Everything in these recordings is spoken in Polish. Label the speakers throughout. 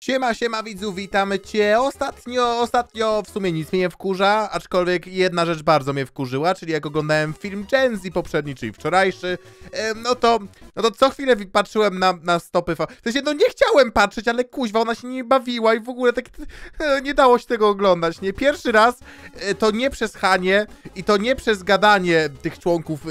Speaker 1: Siema, siema widzu, witamy cię. Ostatnio, ostatnio w sumie nic mnie nie wkurza, aczkolwiek jedna rzecz bardzo mnie wkurzyła, czyli jak oglądałem film Gen Z poprzedni, czyli wczorajszy, no to, no to co chwilę patrzyłem na, na stopy fa... W sensie, no nie chciałem patrzeć, ale kuźwa, ona się nie bawiła i w ogóle tak nie dało się tego oglądać, nie? Pierwszy raz e, to nie przez Hanie i to nie przez gadanie tych członków e,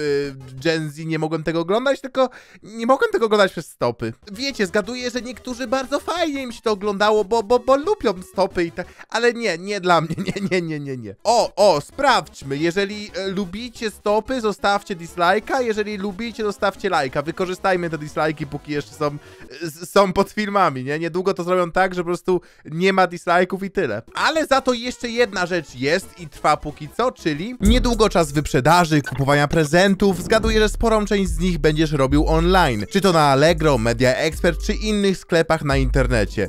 Speaker 1: Gen Z nie mogłem tego oglądać, tylko nie mogłem tego oglądać przez stopy. Wiecie, zgaduję, że niektórzy bardzo fajnie im się to oglądało, bo, bo, bo lubią stopy i tak. Ale nie, nie dla mnie, nie, nie, nie, nie, nie. O, o, sprawdźmy. Jeżeli e, lubicie stopy, zostawcie dislike'a. Jeżeli lubicie, zostawcie lajka. Wykorzystajmy te dislike'i, póki jeszcze są, e, są pod filmami, nie? Niedługo to zrobią tak, że po prostu nie ma dislike'ów i tyle. Ale za to jeszcze jedna rzecz jest i trwa póki co, czyli niedługo czas wyprzedaży, kupowania prezentów. Zgaduję, że sporą część z nich będziesz robił online. Czy to na Allegro, Media Expert, czy innych sklepach na internecie.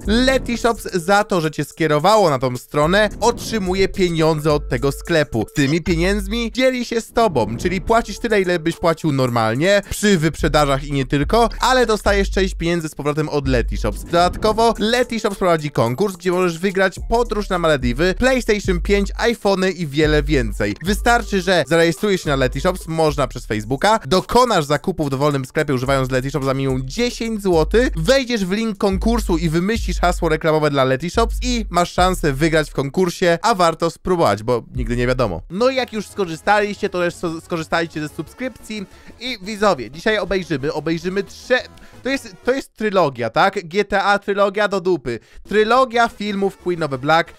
Speaker 1: Shops za to, że cię skierowało na tą stronę, otrzymuje pieniądze od tego sklepu. Z tymi pieniędzmi dzieli się z tobą, czyli płacisz tyle, ile byś płacił normalnie, przy wyprzedażach i nie tylko, ale dostajesz część pieniędzy z powrotem od Shops. Dodatkowo Shops prowadzi konkurs, gdzie możesz wygrać podróż na Malediwy, PlayStation 5, iPhony i wiele więcej. Wystarczy, że zarejestrujesz się na Shops, można przez Facebooka, dokonasz zakupów w dowolnym sklepie używając Shops za minimum 10 zł, wejdziesz w link konkursu i wymyślisz hasło reklamowe dla Leti Shops i masz szansę wygrać w konkursie, a warto spróbować, bo nigdy nie wiadomo. No i jak już skorzystaliście, to też skorzystaliście ze subskrypcji i widzowie, dzisiaj obejrzymy, obejrzymy trzy... To jest, to jest trylogia, tak? GTA trylogia do dupy. Trylogia filmów Queen of the Black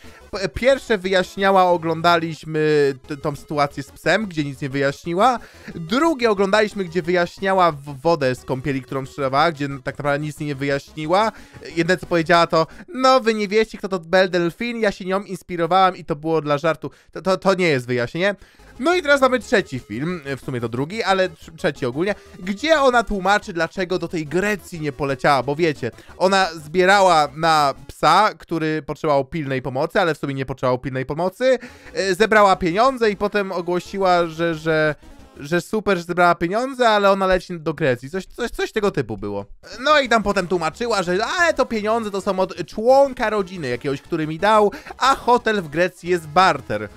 Speaker 1: Pierwsze wyjaśniała, oglądaliśmy tą sytuację z psem, gdzie nic nie wyjaśniła. Drugie oglądaliśmy, gdzie wyjaśniała wodę z kąpieli, którą trzeba, gdzie tak naprawdę nic nie wyjaśniła. Jedne co powiedziała to, no wy nie wiecie kto to Belle Delphine, ja się nią inspirowałam i to było dla żartu. To, to, to nie jest wyjaśnienie. No i teraz mamy trzeci film, e, w sumie to drugi, ale trzeci ogólnie, gdzie ona tłumaczy, dlaczego do tej Grecji nie poleciała, bo wiecie, ona zbierała na psa, który potrzebował pilnej pomocy, ale w sumie nie potrzebował pilnej pomocy, e, zebrała pieniądze i potem ogłosiła, że, że że super, że zebrała pieniądze, ale ona leci do Grecji. Coś, coś, coś tego typu było. No i tam potem tłumaczyła, że ale to pieniądze to są od członka rodziny jakiegoś, który mi dał, a hotel w Grecji jest barter.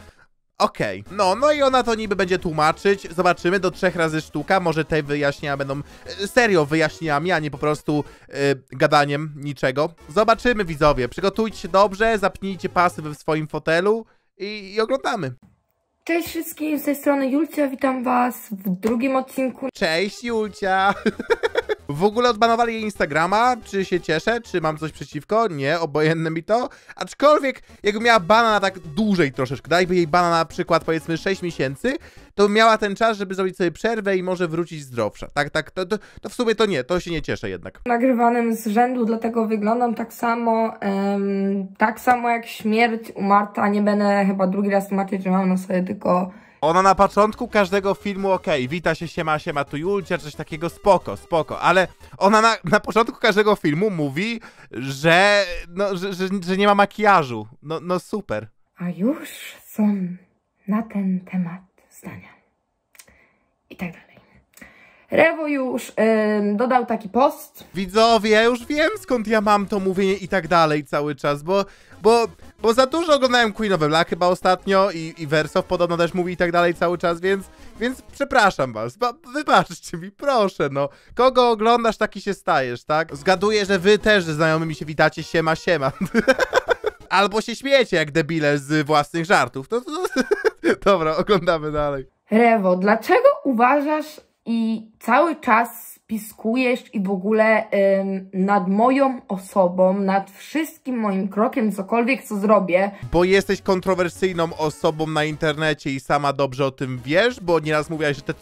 Speaker 1: Okej, okay. no, no i ona to niby będzie tłumaczyć, zobaczymy, do trzech razy sztuka, może te wyjaśnienia będą e, serio wyjaśnieniami, a nie po prostu yy, gadaniem niczego. Zobaczymy widzowie, przygotujcie się dobrze, zapnijcie pasy w swoim fotelu i, i oglądamy. Cześć wszystkim, z tej strony Julcia, witam was w drugim odcinku. Cześć Julcia! W ogóle odbanowali jej Instagrama. Czy się cieszę? Czy mam coś przeciwko? Nie, obojętne mi to. Aczkolwiek, jakby miała bana na tak dłużej troszeczkę, dajby jej bana na przykład powiedzmy 6 miesięcy, to miała ten czas, żeby zrobić sobie przerwę i może wrócić zdrowsza. Tak, tak, to, to, to w sumie to nie, to się nie cieszę jednak.
Speaker 2: Nagrywanym z rzędu, dlatego wyglądam tak samo, tak samo jak śmierć umarta. Nie będę chyba drugi raz tłumaczyć, że mam na sobie
Speaker 1: tylko ona na początku każdego filmu, okej, okay, wita się, siema, siema, tu Julcia, coś takiego, spoko, spoko, ale ona na, na początku każdego filmu mówi, że, no, że, że, że nie ma makijażu. No, no super.
Speaker 2: A już są na ten
Speaker 1: temat zdania. I tak dalej. Rewo już dodał taki post. Widzowie, ja już wiem skąd ja mam to mówienie i tak dalej cały czas, bo, bo, bo za dużo oglądałem Queen of Black chyba ostatnio i, i Wersow podobno też mówi i tak dalej cały czas, więc, więc przepraszam was, ba, wybaczcie mi, proszę, no. Kogo oglądasz, taki się stajesz, tak? Zgaduję, że wy też ze znajomymi się witacie, siema, siema. Albo się śmiecie jak debile z własnych żartów. No to, to, to... Dobra, oglądamy dalej.
Speaker 2: Rewo, dlaczego uważasz, i cały czas piskujesz i w ogóle ym, nad moją osobą, nad wszystkim moim krokiem, cokolwiek co zrobię.
Speaker 1: Bo jesteś kontrowersyjną osobą na internecie i sama dobrze o tym wiesz, bo nieraz mówiłaś, że te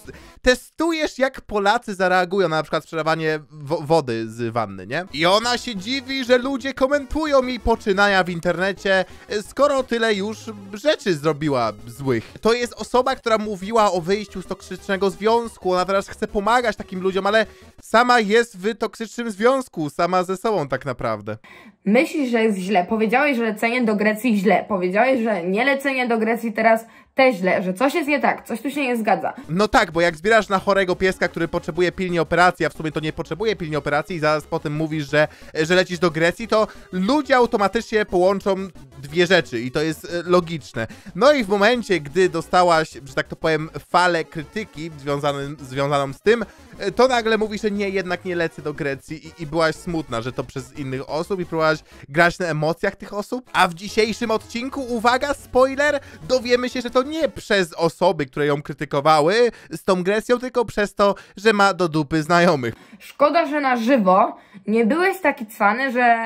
Speaker 1: testujesz jak Polacy zareagują na przykład sprzedawanie wody z wanny, nie? I ona się dziwi, że ludzie komentują mi, poczynania w internecie, e, skoro tyle już rzeczy zrobiła złych. To jest osoba, która mówiła o wyjściu z toksycznego związku, ona teraz chce pomagać takim ludziom, ale sama jest w toksycznym związku, sama ze sobą tak naprawdę. Myślisz, że jest
Speaker 2: źle. Powiedziałeś, że lecenie do Grecji źle. Powiedziałeś, że nie lecenie do Grecji teraz też źle, że coś jest nie tak, coś tu się nie zgadza.
Speaker 1: No tak, bo jak zbierasz na chorego pieska, który potrzebuje pilnie operacji, a w sumie to nie potrzebuje pilnie operacji i zaraz potem mówisz, że, że lecisz do Grecji, to ludzie automatycznie połączą dwie rzeczy i to jest e, logiczne. No i w momencie, gdy dostałaś, że tak to powiem, falę krytyki związaną, związaną z tym, e, to nagle mówisz, że nie, jednak nie lecę do Grecji i, i byłaś smutna, że to przez innych osób i próbowałaś grać na emocjach tych osób. A w dzisiejszym odcinku, uwaga, spoiler, dowiemy się, że to nie przez osoby, które ją krytykowały z tą Grecją, tylko przez to, że ma do dupy znajomych.
Speaker 2: Szkoda, że na żywo nie byłeś taki cwany, że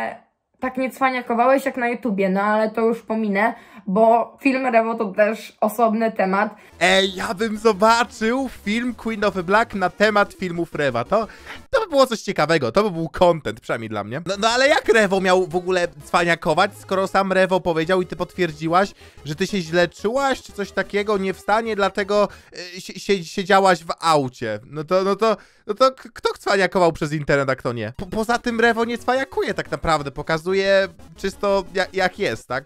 Speaker 2: tak nie cwaniakowałeś jak na YouTubie, no ale to już pominę bo film Rewo to też osobny temat.
Speaker 1: Ej, ja bym zobaczył film Queen of the Black na temat filmów Rewa. To, to by było coś ciekawego, to by był content, przynajmniej dla mnie. No, no ale jak Rewo miał w ogóle cwaniakować, skoro sam Rewo powiedział i ty potwierdziłaś, że ty się źle czułaś, czy coś takiego, nie w stanie, dlatego y, si siedziałaś w aucie. No to, no to, no to kto cwaniakował przez internet, a kto nie? Po, poza tym Rewo nie cwaniakuje tak naprawdę, pokazuje czysto jak, jak jest, tak?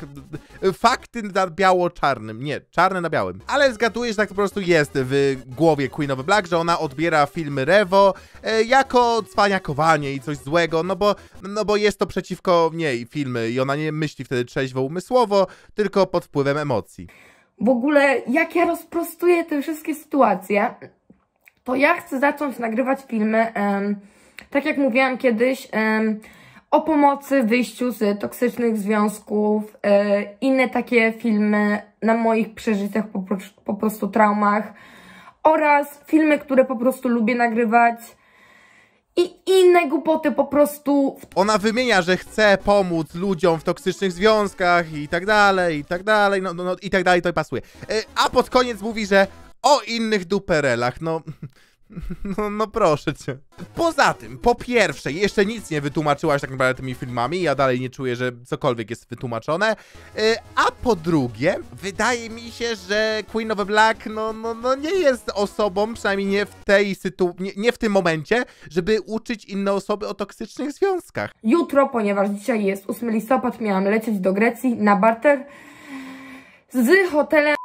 Speaker 1: Fakt fakty na biało-czarnym. Nie, czarne na białym. Ale zgaduję, że tak po prostu jest w głowie Queen of Black, że ona odbiera filmy Rewo e, jako cwaniakowanie i coś złego, no bo, no bo jest to przeciwko niej filmy i ona nie myśli wtedy trzeźwo umysłowo, tylko pod wpływem emocji.
Speaker 2: W ogóle, jak ja rozprostuję te wszystkie sytuacje, to ja chcę zacząć nagrywać filmy, em, tak jak mówiłam kiedyś, em, o pomocy, wyjściu z toksycznych związków, e, inne takie filmy na moich przeżyciach, po prostu traumach oraz filmy, które po prostu lubię nagrywać i inne głupoty po prostu.
Speaker 1: Ona wymienia, że chce pomóc ludziom w toksycznych związkach i tak dalej, i tak dalej, no, no, no i tak dalej, to pasuje. E, a pod koniec mówi, że o innych duperelach, no... No, no proszę cię. Poza tym, po pierwsze, jeszcze nic nie wytłumaczyłaś tak naprawdę tymi filmami, ja dalej nie czuję, że cokolwiek jest wytłumaczone, yy, a po drugie, wydaje mi się, że Queen of the Black, no, no, no nie jest osobą, przynajmniej nie w tej sytuacji, nie, nie w tym momencie, żeby uczyć inne osoby o toksycznych związkach. Jutro, ponieważ dzisiaj jest 8 listopad,
Speaker 2: miałam lecieć do Grecji na barter z hotelem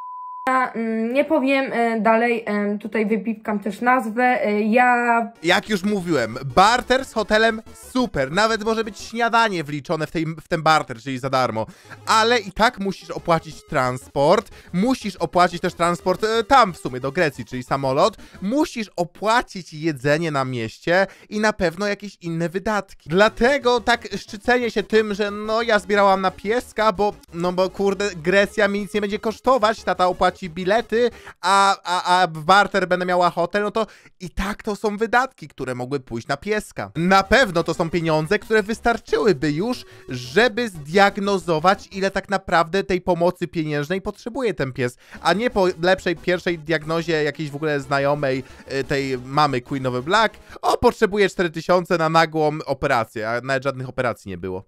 Speaker 2: Mm, nie powiem e, dalej, e, tutaj wypipkam też nazwę. E, ja...
Speaker 1: Jak już mówiłem, barter z hotelem super. Nawet może być śniadanie wliczone w, tej, w ten barter, czyli za darmo. Ale i tak musisz opłacić transport. Musisz opłacić też transport tam w sumie, do Grecji, czyli samolot. Musisz opłacić jedzenie na mieście i na pewno jakieś inne wydatki. Dlatego tak szczycenie się tym, że no ja zbierałam na pieska, bo no bo kurde, Grecja mi nic nie będzie kosztować, tata opłaci bilety, a, a, a w barter będę miała hotel, no to i tak to są wydatki, które mogły pójść na pieska. Na pewno to są pieniądze, które wystarczyłyby już, żeby zdiagnozować, ile tak naprawdę tej pomocy pieniężnej potrzebuje ten pies, a nie po lepszej pierwszej diagnozie jakiejś w ogóle znajomej y, tej mamy Queenowy Black, o, potrzebuje 4000 na nagłą operację, a nawet żadnych operacji nie było.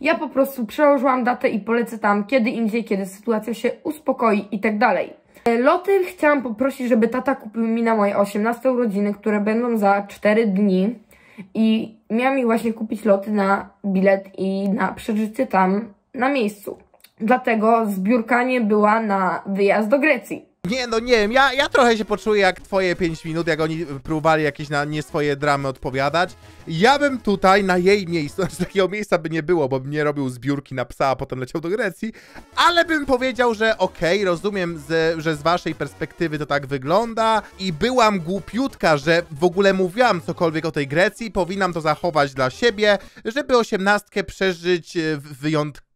Speaker 2: Ja po prostu przełożyłam datę i polecę tam kiedy indziej, kiedy sytuacja się uspokoi i tak dalej. E, loty chciałam poprosić, żeby tata kupił mi na moje 18 urodziny, które będą za 4 dni. I miała mi właśnie kupić loty na bilet i na przeżycie tam na miejscu. Dlatego zbiórka nie była na wyjazd do Grecji.
Speaker 1: Nie, no nie wiem, ja, ja trochę się poczuję jak twoje 5 minut, jak oni próbowali jakieś na nie swoje dramy odpowiadać. Ja bym tutaj na jej miejscu, znaczy takiego miejsca by nie było, bo bym nie robił zbiórki na psa, a potem leciał do Grecji, ale bym powiedział, że okej, okay, rozumiem, z, że z waszej perspektywy to tak wygląda i byłam głupiutka, że w ogóle mówiłam cokolwiek o tej Grecji, powinnam to zachować dla siebie, żeby osiemnastkę przeżyć e, w wyjątku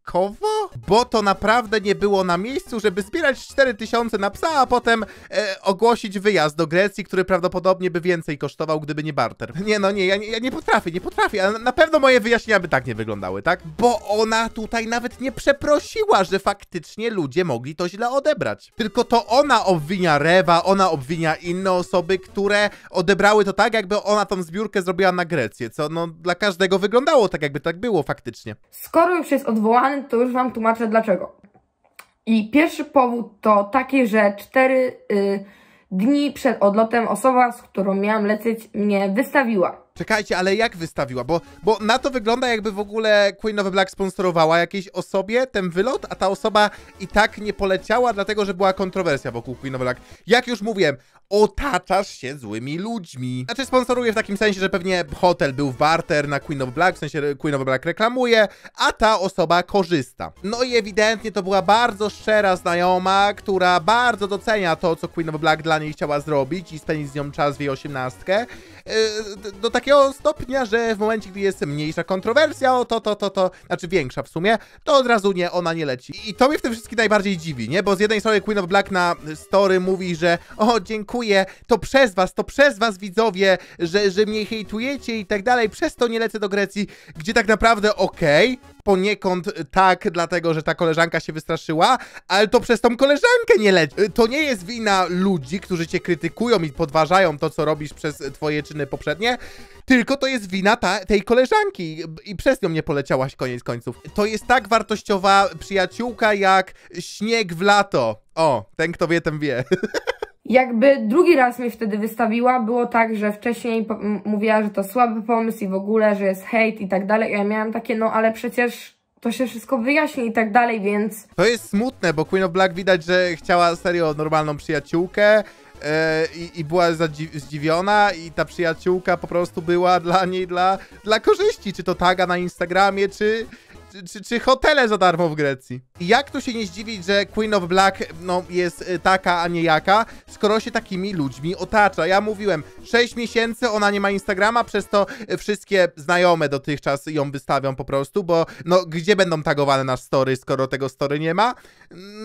Speaker 1: bo to naprawdę nie było na miejscu, żeby zbierać 4000 na psa, a potem e, ogłosić wyjazd do Grecji, który prawdopodobnie by więcej kosztował, gdyby nie barter. Nie no, nie, ja, ja nie potrafię, nie potrafię, ale na pewno moje wyjaśnienia by tak nie wyglądały, tak? Bo ona tutaj nawet nie przeprosiła, że faktycznie ludzie mogli to źle odebrać. Tylko to ona obwinia Rewa, ona obwinia inne osoby, które odebrały to tak, jakby ona tą zbiórkę zrobiła na Grecję, co no dla każdego wyglądało tak, jakby tak było faktycznie.
Speaker 2: Skoro już jest odwołany ale to już Wam tłumaczę dlaczego. I pierwszy powód to taki, że cztery y, dni przed odlotem osoba, z którą miałam lecieć, mnie wystawiła.
Speaker 1: Czekajcie, ale jak wystawiła? Bo, bo na to wygląda jakby w ogóle Queen of Black sponsorowała jakiejś osobie ten wylot, a ta osoba i tak nie poleciała, dlatego że była kontrowersja wokół Queen of Black. Jak już mówiłem, otaczasz się złymi ludźmi. Znaczy sponsoruje w takim sensie, że pewnie hotel był w barter na Queen of Black, w sensie Queen of Black reklamuje, a ta osoba korzysta. No i ewidentnie to była bardzo szczera znajoma, która bardzo docenia to, co Queen of Black dla niej chciała zrobić i spędzić z nią czas w jej osiemnastkę. E, do takiego stopnia, że w momencie, gdy jest mniejsza kontrowersja, o to, to, to, to, znaczy większa w sumie, to od razu nie, ona nie leci. I to mnie w tym wszystkim najbardziej dziwi, nie? Bo z jednej strony Queen of Black na story mówi, że o, dziękuję to przez was, to przez was widzowie, że, że mnie hejtujecie i tak dalej, przez to nie lecę do Grecji, gdzie tak naprawdę okej, okay, poniekąd tak, dlatego, że ta koleżanka się wystraszyła, ale to przez tą koleżankę nie leci. To nie jest wina ludzi, którzy cię krytykują i podważają to, co robisz przez twoje czyny poprzednie, tylko to jest wina ta, tej koleżanki i przez nią nie poleciałaś koniec końców. To jest tak wartościowa przyjaciółka jak śnieg w lato. O, ten kto wie, ten wie.
Speaker 2: Jakby drugi raz mnie wtedy wystawiła, było tak, że wcześniej mówiła, że to słaby pomysł i w ogóle, że jest hejt i tak dalej. Ja miałam takie, no ale przecież to się wszystko wyjaśni i tak dalej, więc... To
Speaker 1: jest smutne, bo Queen of Black widać, że chciała serio normalną przyjaciółkę, e, i, i, była zdziwiona i ta przyjaciółka po prostu była dla niej dla, dla korzyści, czy to taga na Instagramie, czy, czy, czy, czy, hotele za darmo w Grecji. Jak tu się nie zdziwić, że Queen of Black no, jest y, taka, a nie jaka, skoro się takimi ludźmi otacza. Ja mówiłem, 6 miesięcy ona nie ma Instagrama, przez to y, wszystkie znajome dotychczas ją wystawią po prostu, bo no gdzie będą tagowane na story, skoro tego story nie ma?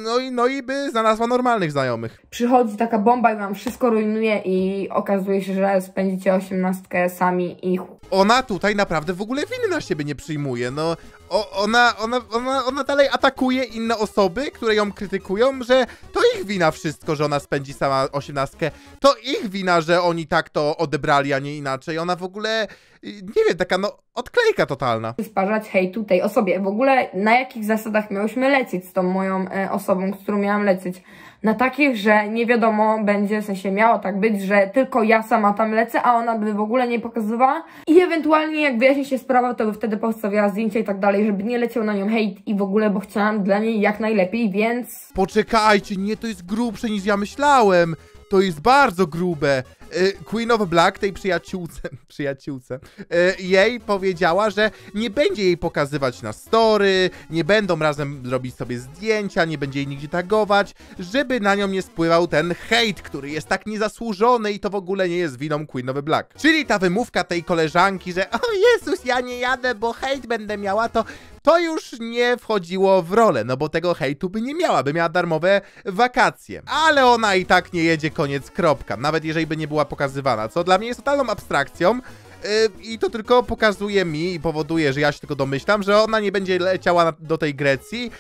Speaker 1: No i, no i by znalazła normalnych znajomych. Przychodzi
Speaker 2: taka bomba i wam wszystko rujnuje i okazuje się, że spędzicie osiemnastkę sami
Speaker 1: i... Ona tutaj naprawdę w ogóle winy na siebie nie przyjmuje, no ona, ona, ona, ona dalej atakuje inne osoby, które ją krytykują, że to ich wina wszystko, że ona spędzi sama osiemnastkę. To ich wina, że oni tak to odebrali, a nie inaczej. Ona w ogóle, nie wiem, taka no odklejka totalna.
Speaker 2: Wparzać hejtu tej osobie. W ogóle na jakich zasadach miałyśmy lecieć z tą moją e, osobą, z którą miałam lecieć? na takich, że nie wiadomo będzie, w sensie miało tak być, że tylko ja sama tam lecę, a ona by w ogóle nie pokazywała i ewentualnie jak wyjaśni się sprawa, to by wtedy postawiała zdjęcia i tak dalej, żeby nie leciał na nią hejt i w ogóle, bo chciałam dla niej jak najlepiej, więc...
Speaker 1: Poczekajcie, nie, to jest grubsze niż ja myślałem, to jest bardzo grube. Y, Queen of Black, tej przyjaciółce, przyjaciółce, y, jej powiedziała, że nie będzie jej pokazywać na story, nie będą razem robić sobie zdjęcia, nie będzie jej nigdzie tagować, żeby na nią nie spływał ten hejt, który jest tak niezasłużony i to w ogóle nie jest winą Queen of Black. Czyli ta wymówka tej koleżanki, że o Jezus, ja nie jadę, bo hejt będę miała, to to już nie wchodziło w rolę, no bo tego hejtu by nie miała, by miała darmowe wakacje. Ale ona i tak nie jedzie, koniec, kropka. Nawet jeżeli by nie była była pokazywana, co dla mnie jest totalną abstrakcją. Y, I to tylko pokazuje mi i powoduje, że ja się tylko domyślam, że ona nie będzie leciała do tej Grecji,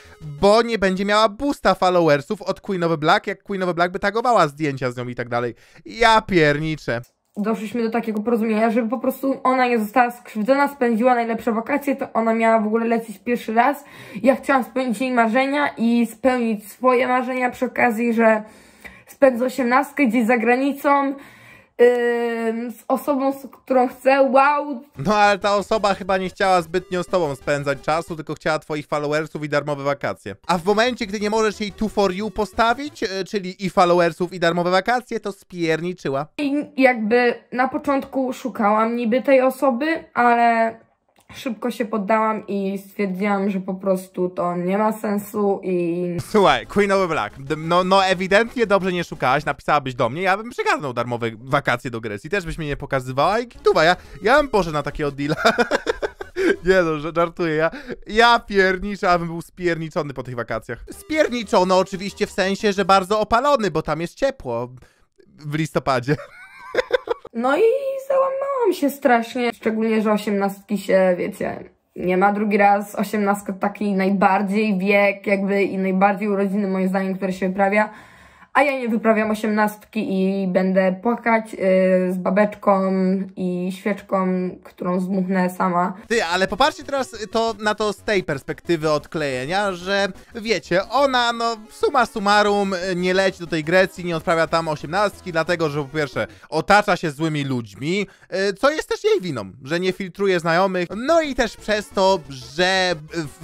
Speaker 1: bo nie będzie miała boosta followersów od Queen of Black, jak Queen of Black by tagowała zdjęcia z nią i tak dalej. Ja pierniczę
Speaker 2: doszliśmy do takiego porozumienia, żeby po prostu ona nie została skrzywdzona, spędziła najlepsze wakacje, to ona miała w ogóle lecieć pierwszy raz. Ja chciałam spełnić jej marzenia i spełnić swoje marzenia przy okazji, że spędzę 18 gdzieś za granicą, z osobą, z którą chcę, wow.
Speaker 1: No ale ta osoba chyba nie chciała zbytnio z tobą spędzać czasu, tylko chciała twoich followersów i darmowe wakacje. A w momencie, gdy nie możesz jej tu for you postawić, e, czyli i followersów i darmowe wakacje, to spierniczyła.
Speaker 2: I jakby na początku szukałam niby tej osoby, ale szybko się poddałam i stwierdziłam, że po prostu to nie ma sensu i...
Speaker 1: Słuchaj, Queen of Black, no, no ewidentnie dobrze nie szukałaś, napisałabyś do mnie, ja bym przygarnął darmowe wakacje do Grecji, też byś mnie nie pokazywała i tuwa, ja, ja bym poszedł na takiego deala. Nie no, żartuję, ja, ja pierniczę, abym był spierniczony po tych wakacjach. Spierniczony oczywiście w sensie, że bardzo opalony, bo tam jest ciepło w listopadzie.
Speaker 2: No i załamałam bałam się strasznie, szczególnie, że osiemnastki się, wiecie, nie ma drugi raz. Osiemnastka taki najbardziej wiek jakby i najbardziej urodziny moim zdaniem, które się wyprawia a ja nie wyprawiam osiemnastki i będę płakać y, z babeczką i świeczką, którą zmuchnę sama.
Speaker 1: Ty, ale popatrzcie teraz to, na to z tej perspektywy odklejenia, że wiecie, ona no suma summarum y, nie leci do tej Grecji, nie odprawia tam osiemnastki, dlatego, że po pierwsze otacza się złymi ludźmi, y, co jest też jej winą, że nie filtruje znajomych, no i też przez to, że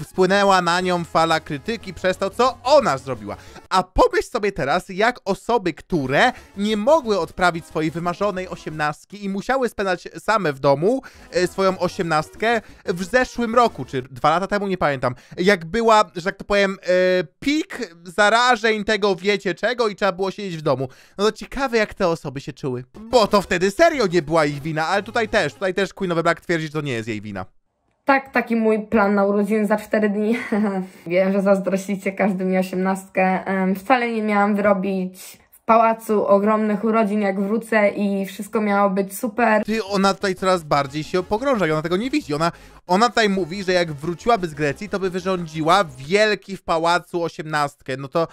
Speaker 1: spłynęła na nią fala krytyki przez to, co ona zrobiła. A pomyśl sobie teraz, jak osoby, które nie mogły odprawić swojej wymarzonej osiemnastki i musiały spędzać same w domu e, swoją osiemnastkę w zeszłym roku, czy dwa lata temu, nie pamiętam, jak była, że tak to powiem, e, pik zarażeń tego wiecie czego i trzeba było siedzieć w domu. No to ciekawe, jak te osoby się czuły. Bo to wtedy serio nie była ich wina, ale tutaj też, tutaj też Queenowe Nowebrak twierdzi, że to nie jest jej wina
Speaker 2: tak, taki mój plan na urodziny za 4 dni. Wiem, że zazdrościcie, każdy mi osiemnastkę. Wcale nie miałam wyrobić w pałacu ogromnych urodzin, jak wrócę i wszystko miało być super. Ty,
Speaker 1: ona tutaj coraz bardziej się pogrąża i ona tego nie widzi. Ona, ona tutaj mówi, że jak wróciłaby z Grecji, to by wyrządziła wielki w pałacu osiemnastkę. No to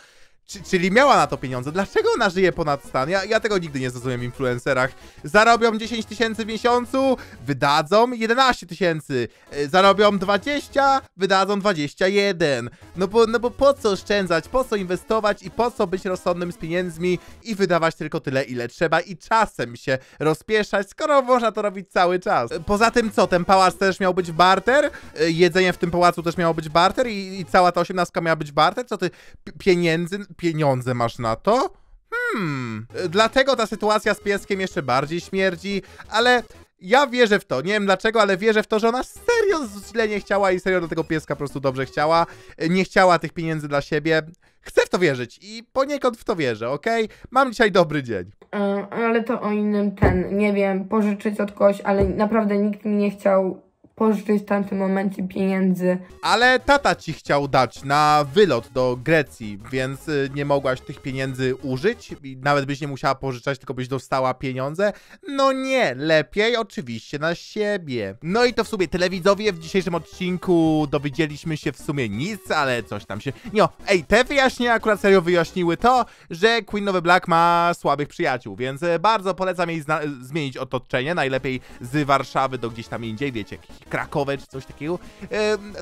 Speaker 1: czy, czyli miała na to pieniądze. Dlaczego ona żyje ponad stan? Ja, ja tego nigdy nie zrozumiem w influencerach. Zarobią 10 tysięcy w miesiącu, wydadzą 11 tysięcy. E, zarobią 20, wydadzą 21. No bo, no bo po co oszczędzać, po co inwestować i po co być rozsądnym z pieniędzmi i wydawać tylko tyle, ile trzeba i czasem się rozpieszać, skoro można to robić cały czas. E, poza tym co, ten pałac też miał być barter? E, jedzenie w tym pałacu też miało być barter i, i cała ta osiemnastka miała być barter? Co ty, pieniędzy? pieniądze masz na to? Hmm. Dlatego ta sytuacja z pieskiem jeszcze bardziej śmierdzi, ale ja wierzę w to, nie wiem dlaczego, ale wierzę w to, że ona serio źle nie chciała i serio do tego pieska po prostu dobrze chciała. Nie chciała tych pieniędzy dla siebie. Chcę w to wierzyć i poniekąd w to wierzę, okej? Okay? Mam dzisiaj dobry dzień.
Speaker 2: E, ale to o innym ten, nie wiem, pożyczyć od kogoś, ale naprawdę nikt mi nie chciał pożyczyć w tamtym momencie pieniędzy.
Speaker 1: Ale tata ci chciał dać na wylot do Grecji, więc y, nie mogłaś tych pieniędzy użyć. Nawet byś nie musiała pożyczać, tylko byś dostała pieniądze. No nie, lepiej oczywiście na siebie. No i to w sumie tyle widzowie. W dzisiejszym odcinku dowiedzieliśmy się w sumie nic, ale coś tam się... No, ej, te wyjaśnienia akurat serio wyjaśniły to, że Queen of Black ma słabych przyjaciół, więc y, bardzo polecam jej zmienić otoczenie, najlepiej z Warszawy do gdzieś tam indziej, wiecie, jakiś Krakowe czy coś takiego.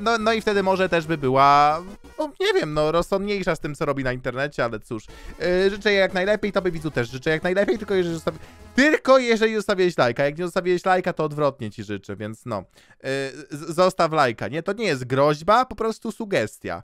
Speaker 1: No, no i wtedy może też by była, no nie wiem, no rozsądniejsza z tym, co robi na internecie, ale cóż. E, życzę jej jak najlepiej, by widzu też życzę jak najlepiej, tylko jeżeli zostawi... Tylko jeżeli zostawiłeś lajka. Jak nie zostawiłeś lajka, to odwrotnie ci życzę, więc no. E, zostaw lajka, nie? To nie jest groźba, po prostu sugestia.